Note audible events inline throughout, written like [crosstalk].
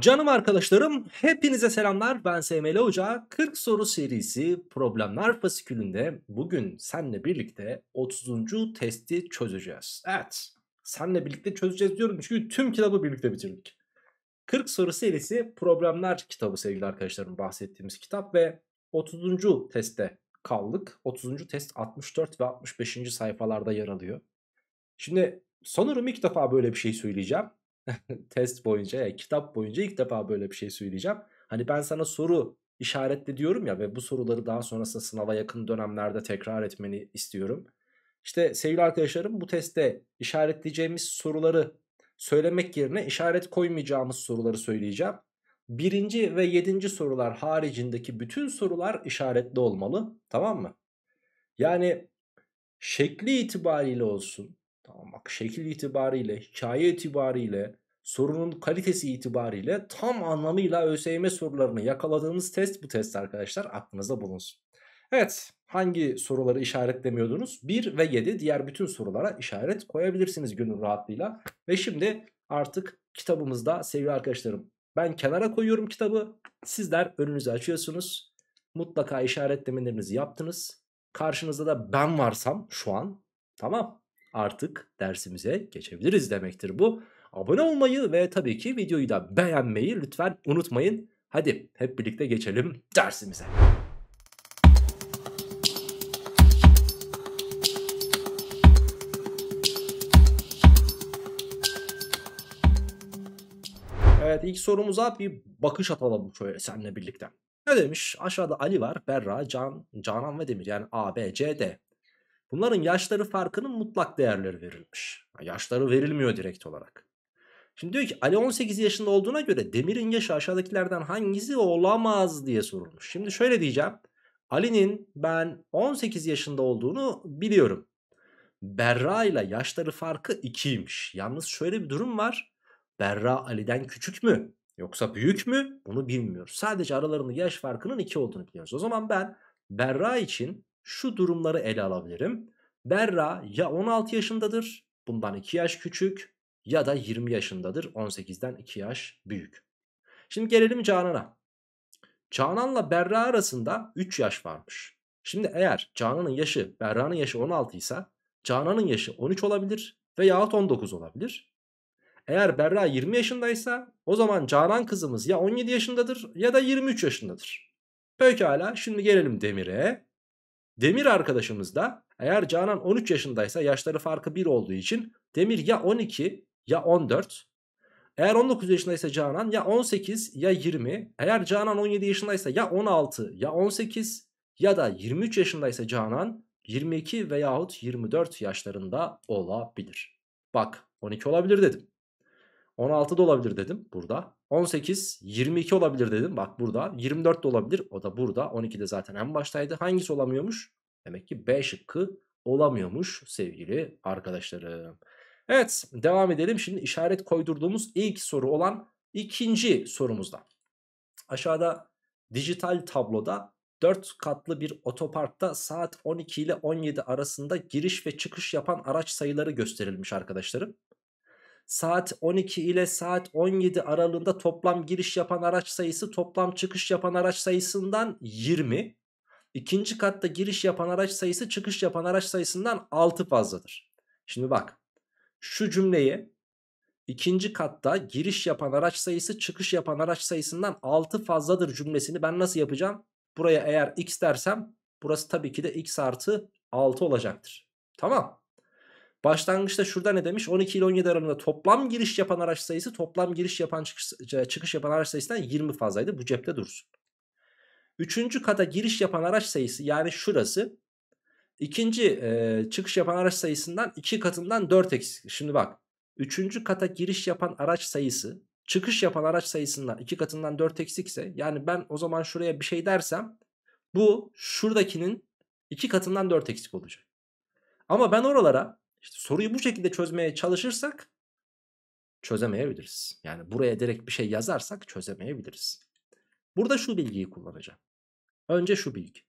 Canım arkadaşlarım, hepinize selamlar. Ben SML Hoca. 40 soru serisi problemler fasikülünde bugün senle birlikte 30. testi çözeceğiz. Evet, senle birlikte çözeceğiz diyorum çünkü tüm kitabı birlikte bitirdik. 40 soru serisi problemler kitabı sevgili arkadaşlarım bahsettiğimiz kitap ve 30. testte kaldık. 30. test 64 ve 65. sayfalarda yer alıyor. Şimdi sanırım ilk defa böyle bir şey söyleyeceğim. [laughs] test boyunca yani kitap boyunca ilk defa böyle bir şey söyleyeceğim. Hani ben sana soru işaretli diyorum ya ve bu soruları daha sonrasında sınava yakın dönemlerde tekrar etmeni istiyorum. İşte sevgili arkadaşlarım bu testte işaretleyeceğimiz soruları söylemek yerine işaret koymayacağımız soruları söyleyeceğim. Birinci ve yedinci sorular haricindeki bütün sorular işaretli olmalı. Tamam mı? Yani şekli itibariyle olsun, Tamam bak şekil itibariyle, hikaye itibariyle, sorunun kalitesi itibariyle tam anlamıyla ÖSYM sorularını yakaladığımız test bu test arkadaşlar aklınızda bulunsun. Evet hangi soruları işaretlemiyordunuz? 1 ve 7 diğer bütün sorulara işaret koyabilirsiniz günün rahatlığıyla. Ve şimdi artık kitabımızda sevgili arkadaşlarım ben kenara koyuyorum kitabı sizler önünüzü açıyorsunuz. Mutlaka işaretlemelerinizi yaptınız. Karşınızda da ben varsam şu an tamam artık dersimize geçebiliriz demektir bu. Abone olmayı ve tabii ki videoyu da beğenmeyi lütfen unutmayın. Hadi hep birlikte geçelim dersimize. Evet ilk sorumuza bir bakış atalım şöyle seninle birlikte. Ne demiş? Aşağıda Ali var, Berra, Can, Canan ve Demir. Yani A, B, C, D. Bunların yaşları farkının mutlak değerleri verilmiş. Yaşları verilmiyor direkt olarak. Şimdi diyor ki Ali 18 yaşında olduğuna göre Demir'in yaşı aşağıdakilerden hangisi olamaz diye sorulmuş. Şimdi şöyle diyeceğim. Ali'nin ben 18 yaşında olduğunu biliyorum. Berra ile yaşları farkı 2'ymiş. Yalnız şöyle bir durum var. Berra Ali'den küçük mü? Yoksa büyük mü? Bunu bilmiyoruz. Sadece aralarında yaş farkının 2 olduğunu biliyoruz. O zaman ben Berra için şu durumları ele alabilirim. Berra ya 16 yaşındadır bundan 2 yaş küçük ya da 20 yaşındadır 18'den 2 yaş büyük. Şimdi gelelim Canan'a. Canan'la Berra arasında 3 yaş varmış. Şimdi eğer Canan'ın yaşı Berra'nın yaşı 16 ise Canan'ın yaşı 13 olabilir veyahut 19 olabilir. Eğer Berra 20 yaşındaysa o zaman Canan kızımız ya 17 yaşındadır ya da 23 yaşındadır. Pekala şimdi gelelim Demir'e. Demir arkadaşımız da eğer Canan 13 yaşındaysa yaşları farkı 1 olduğu için Demir ya 12 ya 14. Eğer 19 yaşındaysa Canan ya 18 ya 20. Eğer Canan 17 yaşındaysa ya 16 ya 18 ya da 23 yaşındaysa Canan 22 veyahut 24 yaşlarında olabilir. Bak 12 olabilir dedim. 16 da olabilir dedim burada. 18, 22 olabilir dedim. Bak burada 24 de olabilir. O da burada. 12 de zaten en baştaydı. Hangisi olamıyormuş? Demek ki 5, şıkkı olamıyormuş sevgili arkadaşlarım. Evet devam edelim. Şimdi işaret koydurduğumuz ilk soru olan ikinci sorumuzda. Aşağıda dijital tabloda 4 katlı bir otoparkta saat 12 ile 17 arasında giriş ve çıkış yapan araç sayıları gösterilmiş arkadaşlarım saat 12 ile saat 17 aralığında toplam giriş yapan araç sayısı toplam çıkış yapan araç sayısından 20. İkinci katta giriş yapan araç sayısı çıkış yapan araç sayısından 6 fazladır. Şimdi bak şu cümleyi ikinci katta giriş yapan araç sayısı çıkış yapan araç sayısından 6 fazladır cümlesini ben nasıl yapacağım? Buraya eğer x dersem burası tabii ki de x artı 6 olacaktır. Tamam. Başlangıçta şurada ne demiş? 12 ile 17 aralığında toplam giriş yapan araç sayısı toplam giriş yapan çıkış, e, çıkış yapan araç sayısından 20 fazlaydı. Bu cepte dursun. Üçüncü kata giriş yapan araç sayısı yani şurası ikinci e, çıkış yapan araç sayısından 2 katından 4 eksik. Şimdi bak üçüncü kata giriş yapan araç sayısı çıkış yapan araç sayısından 2 katından 4 eksikse yani ben o zaman şuraya bir şey dersem bu şuradakinin 2 katından 4 eksik olacak. Ama ben oralara işte soruyu bu şekilde çözmeye çalışırsak çözemeyebiliriz. Yani buraya direkt bir şey yazarsak çözemeyebiliriz. Burada şu bilgiyi kullanacağım. Önce şu bilgi.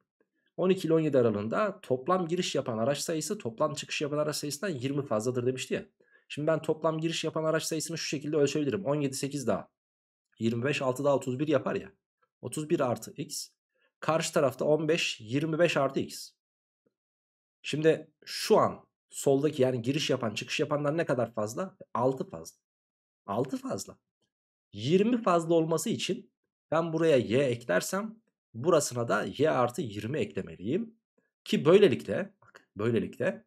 12 ile 17 aralığında toplam giriş yapan araç sayısı toplam çıkış yapan araç sayısından 20 fazladır demişti ya. Şimdi ben toplam giriş yapan araç sayısını şu şekilde ölçebilirim. 17 8 daha 25 6 daha 31 yapar ya. 31 artı x. Karşı tarafta 15 25 artı x. Şimdi şu an soldaki yani giriş yapan çıkış yapanlar ne kadar fazla? 6 fazla. 6 fazla. 20 fazla olması için ben buraya y eklersem burasına da y artı 20 eklemeliyim. Ki böylelikle bak böylelikle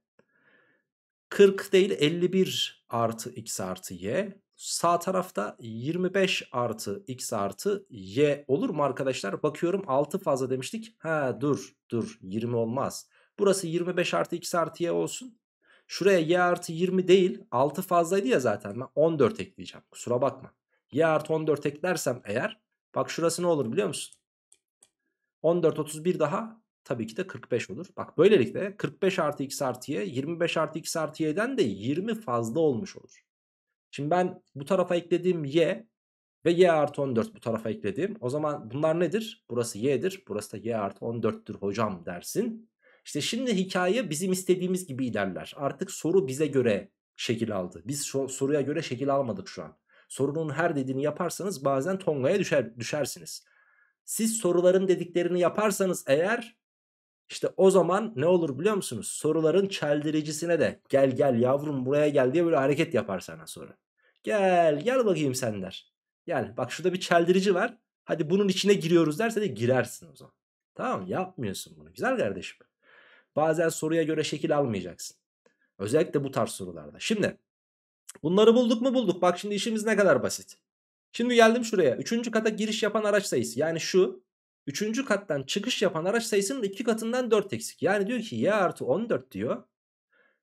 40 değil 51 artı x artı y sağ tarafta 25 artı x artı y olur mu arkadaşlar? Bakıyorum 6 fazla demiştik. Ha dur dur 20 olmaz. Burası 25 artı x artı y olsun. Şuraya y artı 20 değil 6 fazlaydı ya zaten ben 14 ekleyeceğim. Kusura bakma. y artı 14 eklersem eğer bak şurası ne olur biliyor musun? 14 31 daha tabii ki de 45 olur. Bak böylelikle 45 artı x artı y 25 artı x artı y'den de 20 fazla olmuş olur. Şimdi ben bu tarafa eklediğim y ve y artı 14 bu tarafa eklediğim. O zaman bunlar nedir? Burası y'dir. Burası da y artı 14'tür hocam dersin. İşte şimdi hikaye bizim istediğimiz gibi ilerler. Artık soru bize göre şekil aldı. Biz soruya göre şekil almadık şu an. Sorunun her dediğini yaparsanız bazen tongaya düşer, düşersiniz. Siz soruların dediklerini yaparsanız eğer işte o zaman ne olur biliyor musunuz? Soruların çeldiricisine de gel gel yavrum buraya gel diye böyle hareket yapar sana soru. Gel gel bakayım sen der. Yani bak şurada bir çeldirici var. Hadi bunun içine giriyoruz derse de girersin o zaman. Tamam yapmıyorsun bunu. Güzel kardeşim. Bazen soruya göre şekil almayacaksın. Özellikle bu tarz sorularda. Şimdi bunları bulduk mu bulduk. Bak şimdi işimiz ne kadar basit. Şimdi geldim şuraya. Üçüncü kata giriş yapan araç sayısı. Yani şu üçüncü kattan çıkış yapan araç sayısının iki katından dört eksik. Yani diyor ki y artı 14 diyor.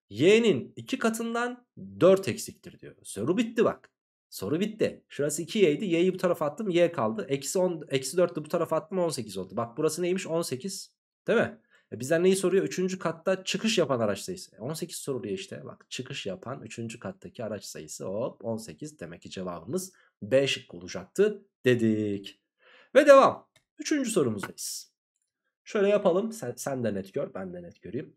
Y'nin iki katından dört eksiktir diyor. Soru bitti bak. Soru bitti. Şurası 2y'ydi. Y'yi bu tarafa attım. Y kaldı. Eksi, 10, eksi 4'tü bu tarafa attım. 18 oldu. Bak burası neymiş? 18. Değil mi? E bizden neyi soruyor? Üçüncü katta çıkış yapan araç sayısı. E 18 soruluyor işte. Bak çıkış yapan üçüncü kattaki araç sayısı hop 18. Demek ki cevabımız B şıkkı olacaktı dedik. Ve devam. Üçüncü sorumuzdayız. Şöyle yapalım. Sen, sen de net gör. Ben de net göreyim.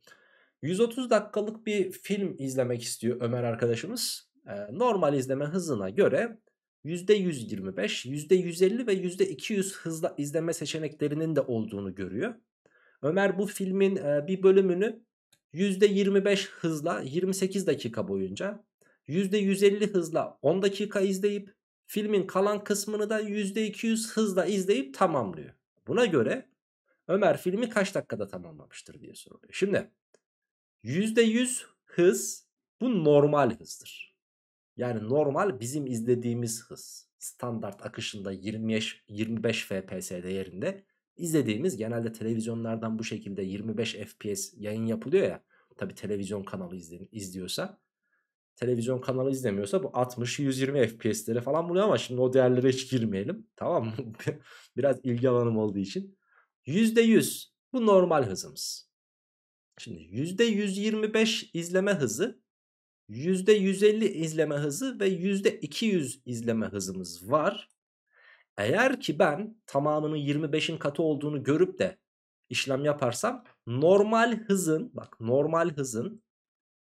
130 dakikalık bir film izlemek istiyor Ömer arkadaşımız. E, normal izleme hızına göre %125, %150 ve %200 hızla izleme seçeneklerinin de olduğunu görüyor. Ömer bu filmin e, bir bölümünü %25 hızla 28 dakika boyunca %150 hızla 10 dakika izleyip filmin kalan kısmını da %200 hızla izleyip tamamlıyor. Buna göre Ömer filmi kaç dakikada tamamlamıştır diye soruluyor. Şimdi %100 hız bu normal hızdır. Yani normal bizim izlediğimiz hız. Standart akışında 25 25 FPS değerinde izlediğimiz genelde televizyonlardan bu şekilde 25 FPS yayın yapılıyor ya. Tabi televizyon kanalı izli izliyorsa. Televizyon kanalı izlemiyorsa bu 60-120 FPS'leri falan buluyor ama şimdi o değerlere hiç girmeyelim. [laughs] Tamam mı? [laughs] Biraz ilgi alanım olduğu için. %100 bu normal hızımız. Şimdi %125 izleme hızı, %150 izleme hızı ve %200 izleme hızımız var. Eğer ki ben tamamının 25'in katı olduğunu görüp de işlem yaparsam normal hızın bak normal hızın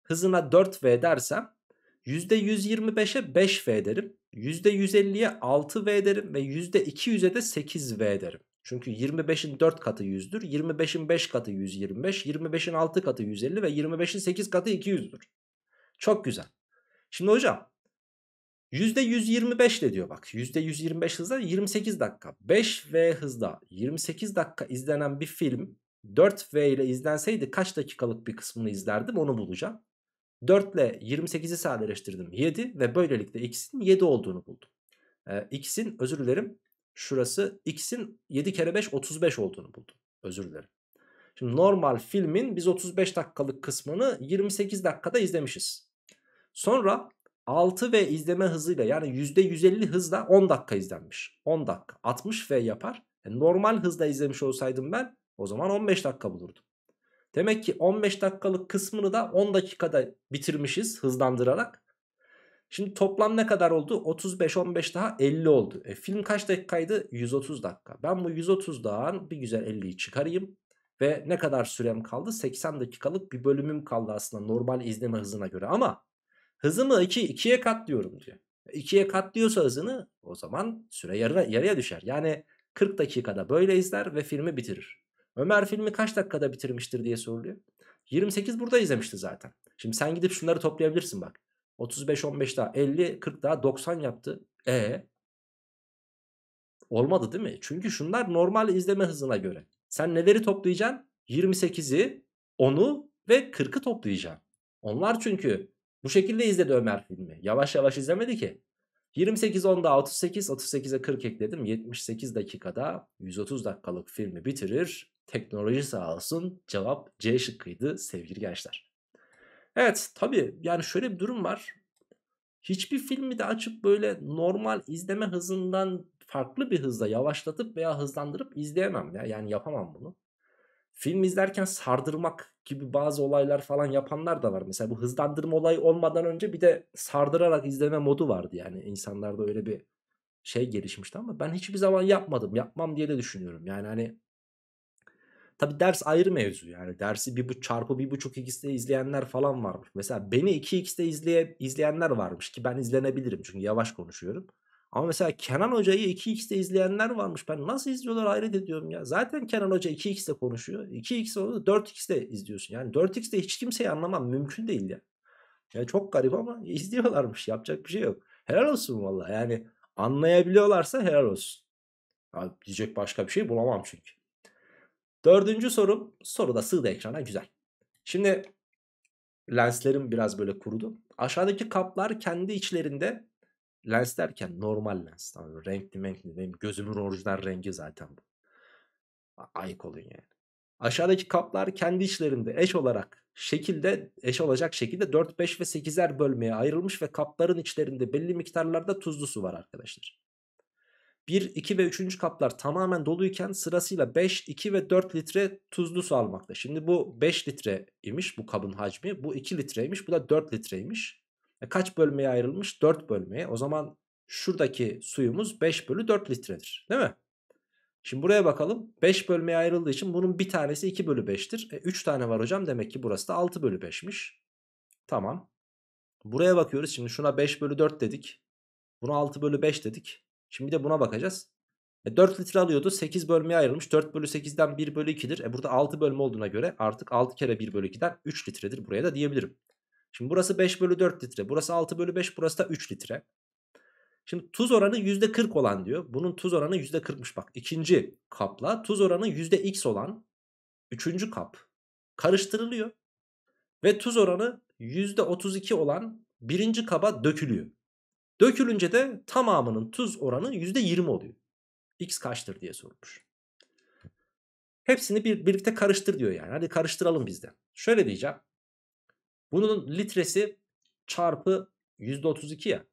hızına 4V dersem %125'e 5V derim. %150'ye 6V derim ve %200'e de 8V derim. Çünkü 25'in 4 katı 100'dür. 25'in 5 katı 125. 25'in 6 katı 150 ve 25'in 8 katı 200'dür. Çok güzel. Şimdi hocam %125 de diyor bak. %125 hızla 28 dakika. 5V hızda 28 dakika izlenen bir film 4V ile izlenseydi kaç dakikalık bir kısmını izlerdim onu bulacağım. 4 ile 28'i sadeleştirdim 7 ve böylelikle x'in 7 olduğunu buldum. Ee, x'in özür dilerim şurası x'in 7 kere 5 35 olduğunu buldum. Özür dilerim. Şimdi normal filmin biz 35 dakikalık kısmını 28 dakikada izlemişiz. Sonra 6 ve izleme hızıyla yani %150 hızla 10 dakika izlenmiş. 10 dakika 60 V yapar. Yani e, normal hızla izlemiş olsaydım ben o zaman 15 dakika bulurdum. Demek ki 15 dakikalık kısmını da 10 dakikada bitirmişiz hızlandırarak. Şimdi toplam ne kadar oldu? 35 15 daha 50 oldu. E, film kaç dakikaydı? 130 dakika. Ben bu 130'dan bir güzel 50'yi çıkarayım. Ve ne kadar sürem kaldı? 80 dakikalık bir bölümüm kaldı aslında normal izleme hızına göre ama Hızımı 2, 2'ye katlıyorum diyor. 2'ye katlıyorsa hızını o zaman süre yarına, yarıya düşer. Yani 40 dakikada böyle izler ve filmi bitirir. Ömer filmi kaç dakikada bitirmiştir diye soruluyor. 28 burada izlemişti zaten. Şimdi sen gidip şunları toplayabilirsin bak. 35 15 daha 50 40 daha 90 yaptı. E olmadı değil mi? Çünkü şunlar normal izleme hızına göre. Sen neleri toplayacaksın? 28'i, 10'u ve 40'ı toplayacaksın. Onlar çünkü bu şekilde izledi Ömer filmi. Yavaş yavaş izlemedi ki. 28 onda 68, 38'e 40 ekledim. 78 dakikada 130 dakikalık filmi bitirir. Teknoloji sağ olsun. Cevap C şıkkıydı sevgili gençler. Evet tabi yani şöyle bir durum var. Hiçbir filmi de açıp böyle normal izleme hızından farklı bir hızda yavaşlatıp veya hızlandırıp izleyemem ya. Yani yapamam bunu film izlerken sardırmak gibi bazı olaylar falan yapanlar da var. Mesela bu hızlandırma olayı olmadan önce bir de sardırarak izleme modu vardı yani. insanlarda öyle bir şey gelişmişti ama ben hiçbir zaman yapmadım. Yapmam diye de düşünüyorum. Yani hani tabi ders ayrı mevzu yani dersi bir bu çarpı bir buçuk x'te izleyenler falan varmış. Mesela beni 2x'te izleye, izleyenler varmış ki ben izlenebilirim çünkü yavaş konuşuyorum. Ama mesela Kenan Hoca'yı 2x'te izleyenler varmış. Ben nasıl izliyorlar hayret ediyorum ya. Zaten Kenan Hoca 2x'te konuşuyor. 2x onu 4x'te izliyorsun. Yani 4x'te hiç kimseyi anlamam mümkün değil ya. Yani çok garip ama izliyorlarmış. Yapacak bir şey yok. Helal olsun vallahi. Yani anlayabiliyorlarsa helal olsun. Abi diyecek başka bir şey bulamam çünkü. Dördüncü sorum. Soru da sığdı ekrana güzel. Şimdi lenslerim biraz böyle kurudu. Aşağıdaki kaplar kendi içlerinde lens derken normal lens. Tamam mı? Renkli renkli. Benim gözümün orijinal rengi zaten bu. Ayık olun yani. Aşağıdaki kaplar kendi içlerinde eş olarak şekilde eş olacak şekilde 4, 5 ve 8'er bölmeye ayrılmış ve kapların içlerinde belli miktarlarda tuzlu su var arkadaşlar. 1, 2 ve 3. kaplar tamamen doluyken sırasıyla 5, 2 ve 4 litre tuzlu su almakta. Şimdi bu 5 litre imiş bu kabın hacmi. Bu 2 litreymiş. Bu da 4 litreymiş. E kaç bölmeye ayrılmış? 4 bölmeye. O zaman şuradaki suyumuz 5 bölü 4 litredir. Değil mi? Şimdi buraya bakalım. 5 bölmeye ayrıldığı için bunun bir tanesi 2 bölü 5'tir. E, 3 tane var hocam. Demek ki burası da 6 bölü 5'miş. Tamam. Buraya bakıyoruz. Şimdi şuna 5 bölü 4 dedik. Buna 6 bölü 5 dedik. Şimdi de buna bakacağız. E, 4 litre alıyordu. 8 bölmeye ayrılmış. 4 bölü 8'den 1 bölü 2'dir. E, burada 6 bölme olduğuna göre artık 6 kere 1 bölü 2'den 3 litredir. Buraya da diyebilirim. Şimdi burası 5 bölü 4 litre. Burası 6 bölü 5. Burası da 3 litre. Şimdi tuz oranı %40 olan diyor. Bunun tuz oranı %40'mış bak. ikinci kapla tuz oranı %x olan üçüncü kap karıştırılıyor. Ve tuz oranı %32 olan birinci kaba dökülüyor. Dökülünce de tamamının tuz oranı %20 oluyor. X kaçtır diye sorulmuş. Hepsini bir, birlikte karıştır diyor yani. Hadi karıştıralım biz de. Şöyle diyeceğim. Bunun litresi çarpı %32 ya.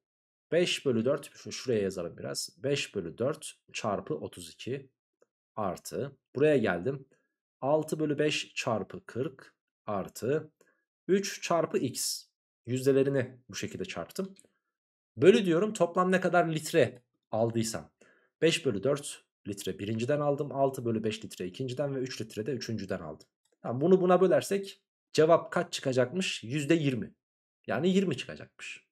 5 bölü 4 şuraya yazalım biraz. 5 bölü 4 çarpı 32 artı. Buraya geldim. 6 bölü 5 çarpı 40 artı. 3 çarpı x. Yüzdelerini bu şekilde çarptım. Bölü diyorum toplam ne kadar litre aldıysam. 5 bölü 4 litre birinciden aldım. 6 bölü 5 litre ikinciden ve 3 litre de üçüncüden aldım. Yani bunu buna bölersek Cevap kaç çıkacakmış? %20. Yani 20 çıkacakmış.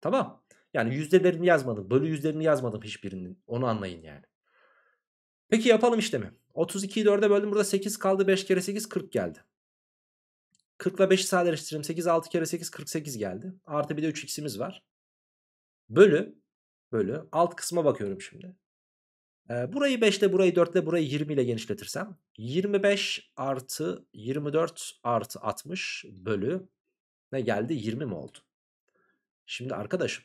Tamam. Yani yüzdelerini yazmadım. Bölü yüzlerini yazmadım hiçbirinin. Onu anlayın yani. Peki yapalım işte işlemi. 32'yi 4'e böldüm. Burada 8 kaldı. 5 kere 8 40 geldi. 40 ile 5'i sadeleştirelim. 8 6 kere 8 48 geldi. Artı bir de 3x'imiz var. Bölü. Bölü. Alt kısma bakıyorum şimdi. Burayı 5 ile burayı 4 ile burayı 20 ile genişletirsem 25 artı 24 artı 60 bölü ne geldi 20 mi oldu? Şimdi arkadaşım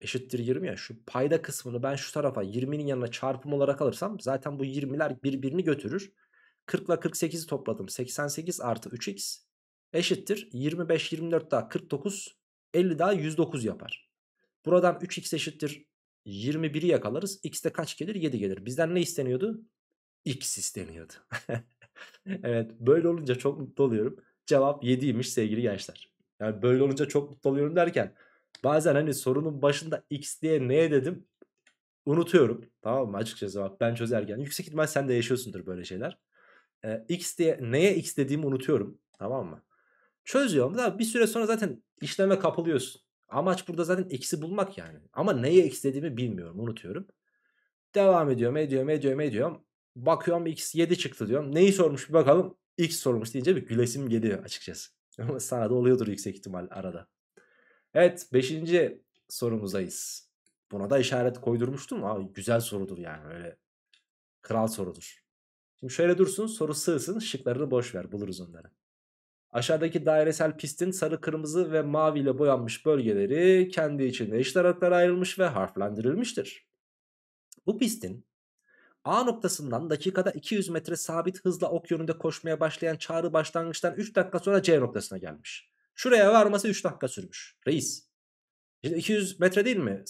eşittir 20 ya şu payda kısmını ben şu tarafa 20'nin yanına çarpım olarak alırsam zaten bu 20'ler birbirini götürür. 40 ile 48'i topladım 88 artı 3x eşittir 25 24 daha 49 50 daha 109 yapar. Buradan 3x eşittir 21'i yakalarız. X'te kaç gelir? 7 gelir. Bizden ne isteniyordu? X isteniyordu. [laughs] evet böyle olunca çok mutlu oluyorum. Cevap 7'ymiş sevgili gençler. Yani böyle olunca çok mutlu oluyorum derken bazen hani sorunun başında X diye neye dedim unutuyorum. Tamam mı açıkçası bak ben çözerken. Yüksek ihtimal sen de yaşıyorsundur böyle şeyler. Ee, X diye neye X dediğimi unutuyorum. Tamam mı? Çözüyorum da bir süre sonra zaten işleme kapılıyorsun. Amaç burada zaten eksi bulmak yani. Ama neye eksilediğimi bilmiyorum unutuyorum. Devam ediyorum ediyorum ediyorum ediyorum. Bakıyorum x 7 çıktı diyorum. Neyi sormuş bir bakalım. X sormuş deyince bir gülesim geliyor açıkçası. [laughs] Ama sana da oluyordur yüksek ihtimal arada. Evet 5. sorumuzdayız. Buna da işaret koydurmuştum. Abi, güzel sorudur yani öyle kral sorudur. Şimdi şöyle dursun soru sığsın şıklarını boş ver buluruz onları. Aşağıdaki dairesel pistin sarı, kırmızı ve mavi ile boyanmış bölgeleri kendi içinde eşit aralıklara ayrılmış ve harflendirilmiştir. Bu pistin A noktasından dakikada 200 metre sabit hızla ok yönünde koşmaya başlayan çağrı başlangıçtan 3 dakika sonra C noktasına gelmiş. Şuraya varması 3 dakika sürmüş. Reis. Şimdi 200 metre değil mi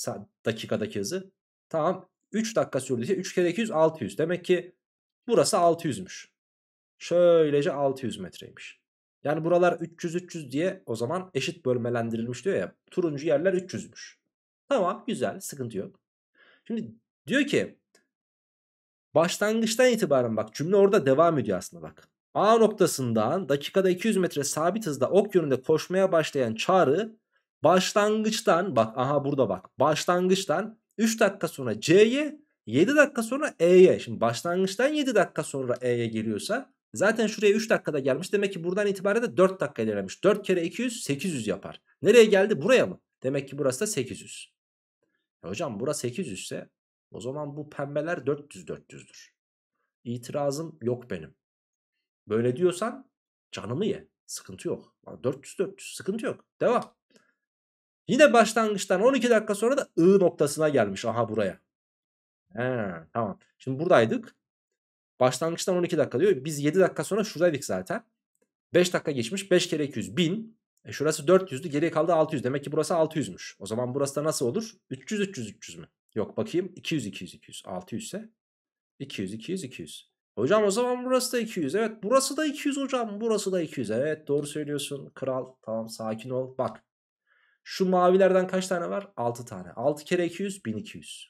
dakikadaki hızı? Tamam 3 dakika sürdü. 3 kere 200 600. Demek ki burası 600'müş. Şöylece 600 metreymiş. Yani buralar 300-300 diye o zaman eşit bölmelendirilmiş diyor ya. Turuncu yerler 300'müş. Tamam güzel sıkıntı yok. Şimdi diyor ki başlangıçtan itibaren bak cümle orada devam ediyor aslında bak. A noktasından dakikada 200 metre sabit hızda ok yönünde koşmaya başlayan Çağrı başlangıçtan bak aha burada bak başlangıçtan 3 dakika sonra C'ye 7 dakika sonra E'ye şimdi başlangıçtan 7 dakika sonra E'ye geliyorsa Zaten şuraya 3 dakikada gelmiş. Demek ki buradan itibaren de 4 dakika ilerlemiş. 4 kere 200 800 yapar. Nereye geldi? Buraya mı? Demek ki burası da 800. E hocam burası 800 ise o zaman bu pembeler 400-400'dür. İtirazım yok benim. Böyle diyorsan canımı ye. Sıkıntı yok. 400-400 sıkıntı yok. Devam. Yine başlangıçtan 12 dakika sonra da I noktasına gelmiş. Aha buraya. He, tamam. Şimdi buradaydık. Başlangıçtan 12 dakika diyor. Biz 7 dakika sonra şuradaydık zaten. 5 dakika geçmiş. 5 kere 200 1000. E şurası 400'dü. Geriye kaldı 600. Demek ki burası 600'müş. O zaman burası da nasıl olur? 300 300 300 mü? Yok bakayım. 200 200 200. 600 ise 200 200 200. Hocam o zaman burası da 200. Evet burası da 200 hocam. Burası da 200. Evet doğru söylüyorsun. Kral tamam sakin ol. Bak şu mavilerden kaç tane var? 6 tane. 6 kere 200 1200.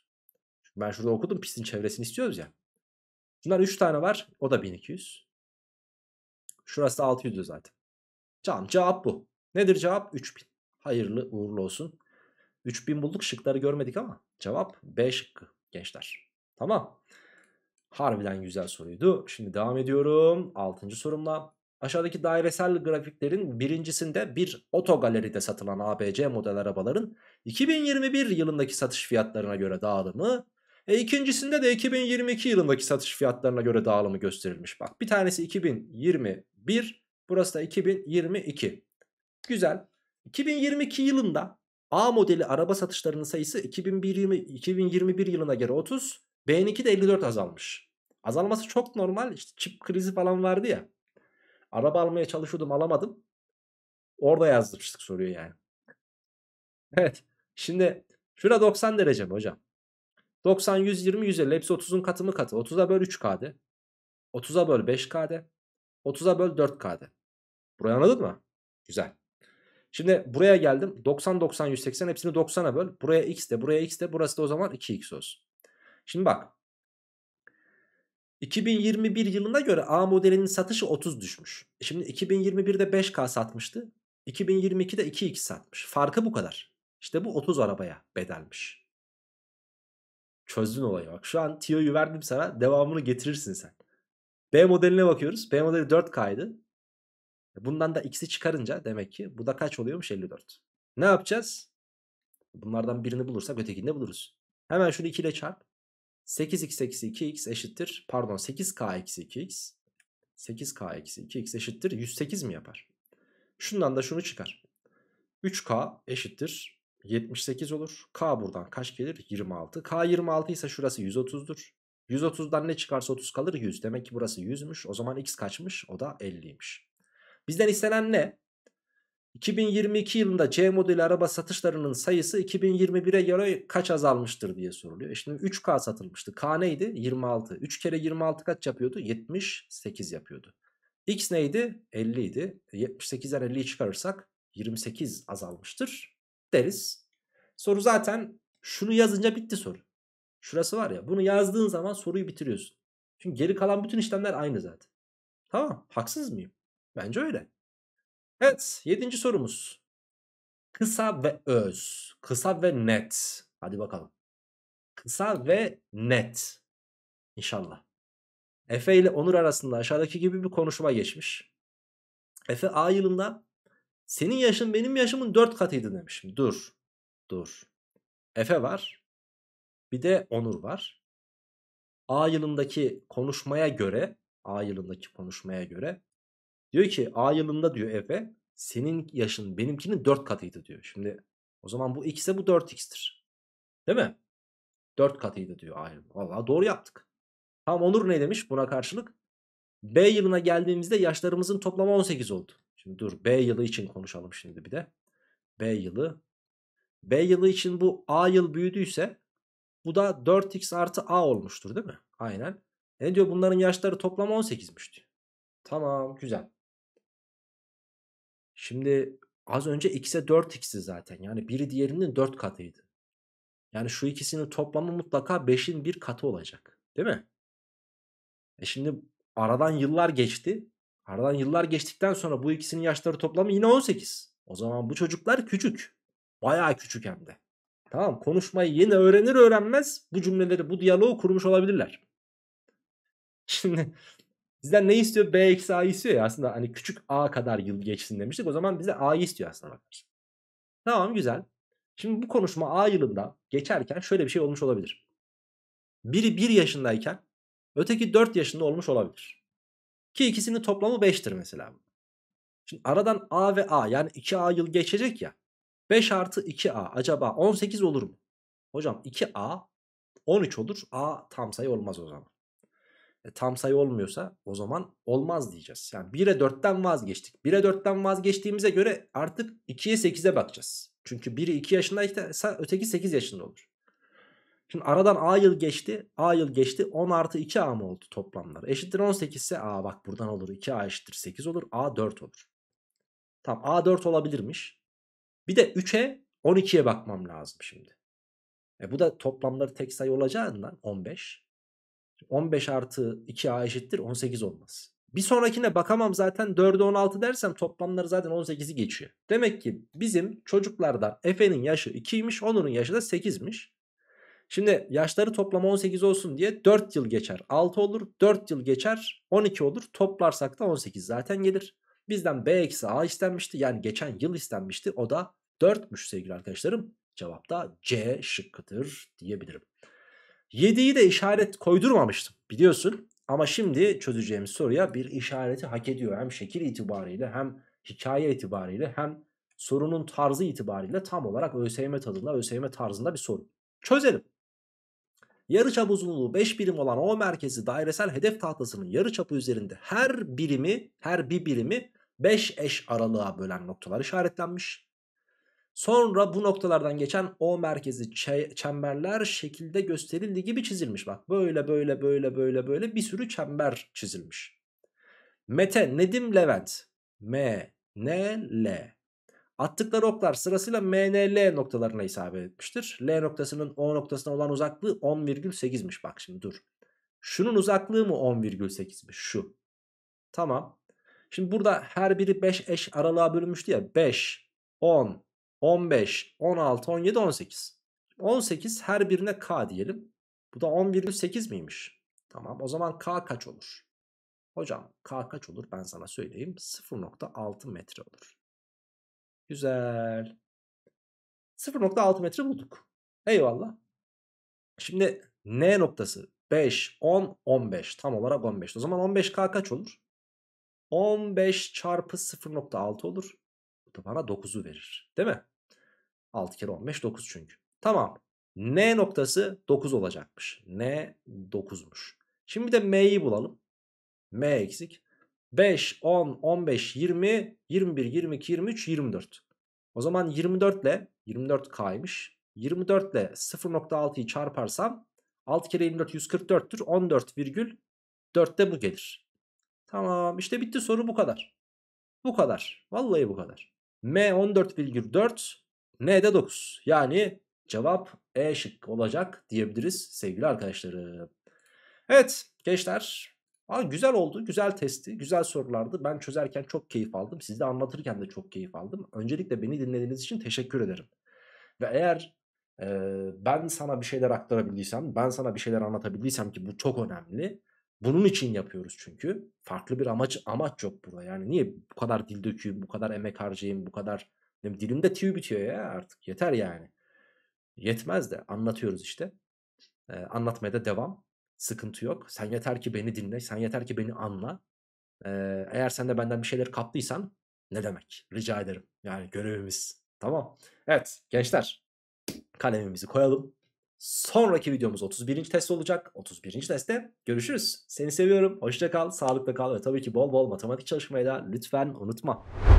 Ben şurada okudum pistin çevresini istiyoruz ya. Şundan 3 tane var. O da 1200. Şurası da 600 zaten. Tamam cevap bu. Nedir cevap? 3000. Hayırlı uğurlu olsun. 3000 bulduk şıkları görmedik ama cevap B şıkkı gençler. Tamam. Harbiden güzel soruydu. Şimdi devam ediyorum. 6. sorumla. Aşağıdaki dairesel grafiklerin birincisinde bir otogaleride satılan ABC model arabaların 2021 yılındaki satış fiyatlarına göre dağılımı e ikincisinde de 2022 yılındaki satış fiyatlarına göre dağılımı gösterilmiş. Bak bir tanesi 2021 burası da 2022. Güzel. 2022 yılında A modeli araba satışlarının sayısı 2021 yılına göre 30. B'ninki de 54 azalmış. Azalması çok normal. İşte çip krizi falan vardı ya. Araba almaya çalışıyordum alamadım. Orada yazmıştık soruyu yani. Evet. Şimdi şura 90 derece mi hocam? 90, 100, 20, 150 hepsi 30'un katımı katı. 30'a böl 3K'de. 30'a böl 5K'de. 30'a böl 4K'de. Burayı anladın mı? Güzel. Şimdi buraya geldim. 90, 90, 180 hepsini 90'a böl. Buraya x de, buraya x de, burası da o zaman 2x olsun. Şimdi bak. 2021 yılına göre A modelinin satışı 30 düşmüş. E şimdi 2021'de 5K satmıştı. 2022'de 2X satmış. Farkı bu kadar. İşte bu 30 arabaya bedelmiş. Çözdün olayı bak. Şu an Tio'yu verdim sana. Devamını getirirsin sen. B modeline bakıyoruz. B modeli 4K'ydı. E, bundan da x'i çıkarınca demek ki bu da kaç oluyormuş 54. Ne yapacağız? Bunlardan birini bulursak ötekini de buluruz. Hemen şunu 2 ile çarp. 8x eksi 2x eşittir. Pardon 8k eksi 2x. 8k eksi 2x eşittir. 108 mi yapar? Şundan da şunu çıkar. 3k eşittir. 78 olur. K buradan kaç gelir? 26. K 26 ise şurası 130'dur. 130'dan ne çıkarsa 30 kalır 100. Demek ki burası 100'müş. O zaman x kaçmış? O da 50'ymiş. Bizden istenen ne? 2022 yılında C modeli araba satışlarının sayısı 2021'e göre kaç azalmıştır diye soruluyor. E şimdi 3K satılmıştı. K neydi? 26. 3 kere 26 kaç yapıyordu? 78 yapıyordu. X neydi? 50 idi. 78'den 50'yi çıkarırsak 28 azalmıştır deriz. Soru zaten şunu yazınca bitti soru. Şurası var ya bunu yazdığın zaman soruyu bitiriyorsun. Çünkü geri kalan bütün işlemler aynı zaten. Tamam haksız mıyım? Bence öyle. Evet yedinci sorumuz. Kısa ve öz. Kısa ve net. Hadi bakalım. Kısa ve net. İnşallah. Efe ile Onur arasında aşağıdaki gibi bir konuşma geçmiş. Efe A yılında senin yaşın benim yaşımın 4 katıydı demişim. Dur. Dur. Efe var. Bir de Onur var. A yılındaki konuşmaya göre A yılındaki konuşmaya göre diyor ki A yılında diyor Efe senin yaşın benimkinin 4 katıydı diyor. Şimdi o zaman bu x'e bu 4x'tir. Değil mi? 4 katıydı diyor A yılında. Valla doğru yaptık. Tamam Onur ne demiş buna karşılık? B yılına geldiğimizde yaşlarımızın toplamı 18 oldu. Şimdi dur B yılı için konuşalım şimdi bir de. B yılı. B yılı için bu A yıl büyüdüyse bu da 4x artı A olmuştur değil mi? Aynen. Ne diyor bunların yaşları toplam 18'miş diyor. Tamam güzel. Şimdi az önce x'e 4 xi zaten. Yani biri diğerinin 4 katıydı. Yani şu ikisinin toplamı mutlaka 5'in bir katı olacak. Değil mi? E şimdi aradan yıllar geçti. Aradan yıllar geçtikten sonra bu ikisinin yaşları toplamı yine 18. O zaman bu çocuklar küçük. Bayağı küçük hem de. Tamam konuşmayı yeni öğrenir öğrenmez bu cümleleri bu diyaloğu kurmuş olabilirler. Şimdi bizden ne istiyor? B eksi A istiyor ya aslında hani küçük A kadar yıl geçsin demiştik. O zaman bize A'yı istiyor aslında bakar. Tamam güzel. Şimdi bu konuşma A yılında geçerken şöyle bir şey olmuş olabilir. Biri 1 yaşındayken öteki 4 yaşında olmuş olabilir. Ki ikisinin toplamı 5'tir mesela. Şimdi aradan A ve A yani 2A yıl geçecek ya. 5 artı 2A acaba 18 olur mu? Hocam 2A 13 olur. A tam sayı olmaz o zaman. E, tam sayı olmuyorsa o zaman olmaz diyeceğiz. Yani 1'e 4'ten vazgeçtik. 1'e 4'ten vazgeçtiğimize göre artık 2'ye 8'e bakacağız. Çünkü biri 2 yaşındaysa öteki 8 yaşında olur. Şimdi aradan A yıl geçti. A yıl geçti. 10 artı 2A mı oldu toplamlar. Eşittir 18 ise A bak buradan olur. 2A eşittir 8 olur. A 4 olur. Tamam A 4 olabilirmiş. Bir de 3'e 12'ye bakmam lazım şimdi. E bu da toplamları tek sayı olacağından 15. 15 artı 2A eşittir 18 olmaz. Bir sonrakine bakamam zaten 4'e 16 dersem toplamları zaten 18'i geçiyor. Demek ki bizim çocuklardan Efe'nin yaşı 2'ymiş, Onur'un yaşı da 8'miş. Şimdi yaşları toplam 18 olsun diye 4 yıl geçer 6 olur. 4 yıl geçer 12 olur. Toplarsak da 18 zaten gelir. Bizden B eksi A istenmişti. Yani geçen yıl istenmişti. O da 4'müş sevgili arkadaşlarım. Cevap da C şıkkıdır diyebilirim. 7'yi de işaret koydurmamıştım biliyorsun. Ama şimdi çözeceğimiz soruya bir işareti hak ediyor. Hem şekil itibariyle hem hikaye itibariyle hem sorunun tarzı itibariyle tam olarak ÖSYM tadında ÖSYM tarzında bir soru. Çözelim yarıçap uzunluğu 5 birim olan O merkezi dairesel hedef tahtasının yarıçapı üzerinde her birimi, her bir birimi 5 eş aralığa bölen noktalar işaretlenmiş. Sonra bu noktalardan geçen O merkezi çemberler şekilde gösterildiği gibi çizilmiş. Bak böyle böyle böyle böyle böyle bir sürü çember çizilmiş. Mete Nedim Levent M N L Attıkları oklar sırasıyla MNL noktalarına isabet etmiştir. L noktasının O noktasına olan uzaklığı 10,8'miş bak şimdi dur. Şunun uzaklığı mı 10,8'miş şu. Tamam. Şimdi burada her biri 5 eş aralığa bölünmüştü ya. 5, 10, 15, 16, 17, 18. 18 her birine K diyelim. Bu da 10,8 miymiş? Tamam o zaman K kaç olur? Hocam K kaç olur ben sana söyleyeyim 0.6 metre olur. Güzel. 0.6 metre bulduk. Eyvallah. Şimdi N noktası 5, 10, 15. Tam olarak 15. O zaman 15K kaç olur? 15 çarpı 0.6 olur. Bu da bana 9'u verir. Değil mi? 6 kere 15 9 çünkü. Tamam. N noktası 9 olacakmış. N 9'muş. Şimdi de M'yi bulalım. M eksik. 5, 10, 15, 20, 21, 22, 23, 24. O zaman 24 ile 24 K'ymış. 24 ile 0.6'yı çarparsam 6 kere 24 144'tür. 14 virgül bu gelir. Tamam işte bitti soru bu kadar. Bu kadar. Vallahi bu kadar. M 14,4 N de 9. Yani cevap E şık olacak diyebiliriz sevgili arkadaşlarım. Evet gençler Aa, güzel oldu. Güzel testi. Güzel sorulardı. Ben çözerken çok keyif aldım. Siz de anlatırken de çok keyif aldım. Öncelikle beni dinlediğiniz için teşekkür ederim. Ve eğer e, ben sana bir şeyler aktarabildiysem, ben sana bir şeyler anlatabildiysem ki bu çok önemli. Bunun için yapıyoruz çünkü. Farklı bir amaç amaç yok burada. Yani niye bu kadar dil döküyüm, bu kadar emek harcayayım, bu kadar yani dilimde tüy bitiyor ya artık. Yeter yani. Yetmez de anlatıyoruz işte. Ee, anlatmaya da devam. Sıkıntı yok. Sen yeter ki beni dinle. Sen yeter ki beni anla. Ee, eğer sen de benden bir şeyler kaptıysan ne demek? Rica ederim. Yani görevimiz. Tamam. Evet gençler kalemimizi koyalım. Sonraki videomuz 31. test olacak. 31. testte görüşürüz. Seni seviyorum. Hoşça kal, sağlıkla kal ve tabii ki bol bol matematik çalışmayı da lütfen unutma.